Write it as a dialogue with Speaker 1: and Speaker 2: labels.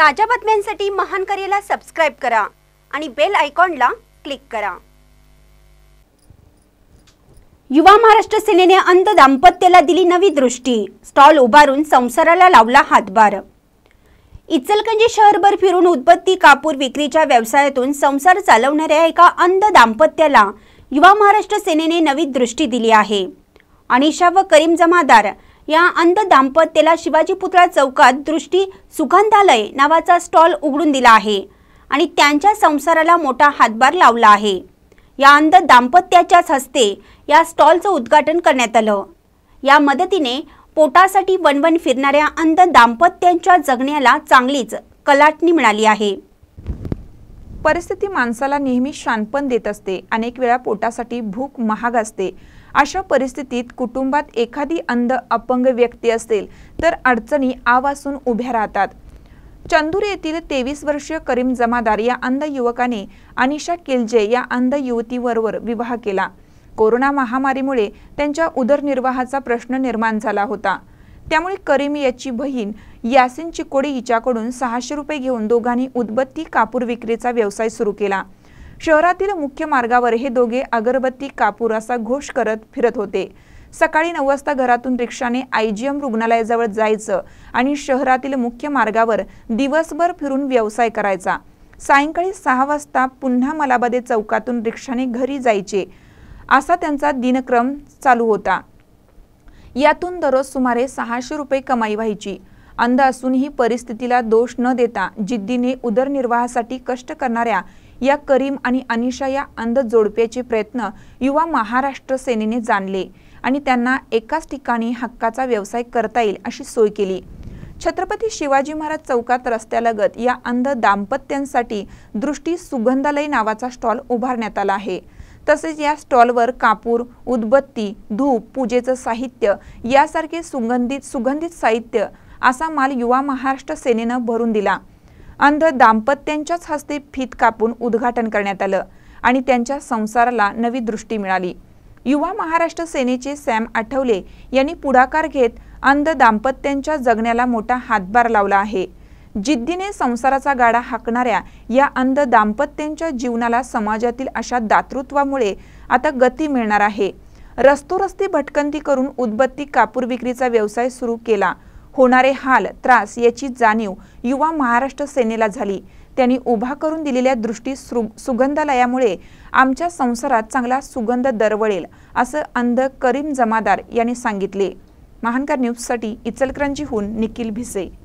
Speaker 1: ताज्या बातम्यांसाठी महान करेला सबस्क्राईब करा आणि बेल आयकॉनला क्लिक करा युवा महाराष्ट्र सेनेने अंध दाम्पत्याला दिली नवी दृष्टी स्टॉल उभारून संसाराला लावला हातभार इचलकंजी शहरभर फिरून उत्पत्ती कापूर विक्रीच्या व्यवसायातून संसार चालवणाऱ्या एका अंध दाम्पत्याला युवा महाराष्ट्र सेनेने नवी दृष्टी दिली आहे अनिशा व करीम जमादार या अंध दाम्पत्याला शिवाजी पुतळा चौकात दृष्टी सुगंधालय नावाचा स्टॉल उघडून दिला आहे आणि त्यांच्या संसाराला मोठा हातभार लावला आहे या अंध दाम्पत्याच्याच हस्ते या स्टॉलचं उद्घाटन करण्यात आलं या मदतीने पोटासाठी वनवन फिरणाऱ्या अंध दाम्पत्यांच्या जगण्याला
Speaker 2: चांगलीच कलाटणी मिळाली आहे परिस्थिती माणसाला नेहमी शानपण देत असते अनेक वेळा पोटासाठी भूक महाग असते अशा परिस्थितीत कुटुंबात एखादी अंध अपंग व्यक्ती असेल तर अडचणी आवासून उभ्या राहतात चंदूर येथील तेवीस वर्षीय करीम जमादार या अंध युवकाने अनिशा किलजे या अंध युवतीबरोबर विवाह केला कोरोना महामारीमुळे त्यांच्या उदरनिर्वाहाचा प्रश्न निर्माण झाला होता त्यामुळे करीम याची बहीण यासिन चिकोडी हिच्याकडून सहाशे रुपये घेऊन दोघांनी उदबत्ती कापूर विक्रीचा व्यवसाय सुरू केला शहरातील मुख्य मार्गावर हे दोघे अगरबत्ती कापूर असा घोष करत फिरत होते सकाळी नऊ वाजता घरातून रिक्षाने आय जी एम रुग्णालयाजवळ जायचं आणि शहरातील मुख्य मार्गावर दिवसभर फिरून व्यवसाय करायचा सायंकाळी सहा वाजता पुन्हा मलाबादे चौकातून रिक्षाने घरी जायचे असा त्यांचा दिनक्रम चालू होता यातून दररोज सुमारे सहाशे रुपये कमाई व्हायची अंध असूनही परिस्थितीला दोष न देता जिद्दीने उदरनिर्वाहासाठी कष्ट करणाऱ्या या करीम आणि अनिशा या अंध जोडप्याचे प्रयत्न युवा महाराष्ट्र सेनेने जाणले आणि त्यांना एकाच ठिकाणी हक्काचा व्यवसाय करता येईल अशी सोय केली छत्रपती शिवाजी महाराज चौकात रस्त्यालगत या अंध दाम्पत्यांसाठी दृष्टी सुगंधालय नावाचा स्टॉल उभारण्यात आला आहे तसेच या स्टॉलवर कापूर उदबत्ती धूप पूजेचं साहित्य यासारखे सुगंधित सुगंधित साहित्य असा माल युवा महाराष्ट्र सेनेनं भरून दिला अंध दाम्पत्यांच्याच हस्ते फित कापून उद्घाटन करण्यात आलं आणि त्यांच्या संसाराला नवी दृष्टी मिळाली युवा महाराष्ट्र सेनेचे सॅम आठवले यांनी पुढाकार घेत अंध दाम्पत्यांच्या जगण्याला मोठा हातभार लावला आहे जिद्दीने संसाराचा गाडा हाकणाऱ्या या अंध दाम्पत्यांच्या जीवनाला समाजातील अशा दातृत्वामुळे आता गती मिळणार आहे रस्तोरस्ती भटकंती करून उदबत्ती कापूर विक्रीचा व्यवसाय सुरू केला होणारे हाल त्रास याची जाणीव युवा महाराष्ट्र सेनेला झाली त्यांनी उभा करून दिलेल्या दृष्टी सुगंधालयामुळे आमच्या संसारात चांगला सुगंध दरवळेल असं अंध करीम जमादार यांनी सांगितले महानकर न्यूजसाठी इचलकरंजीहून निखिल भिसे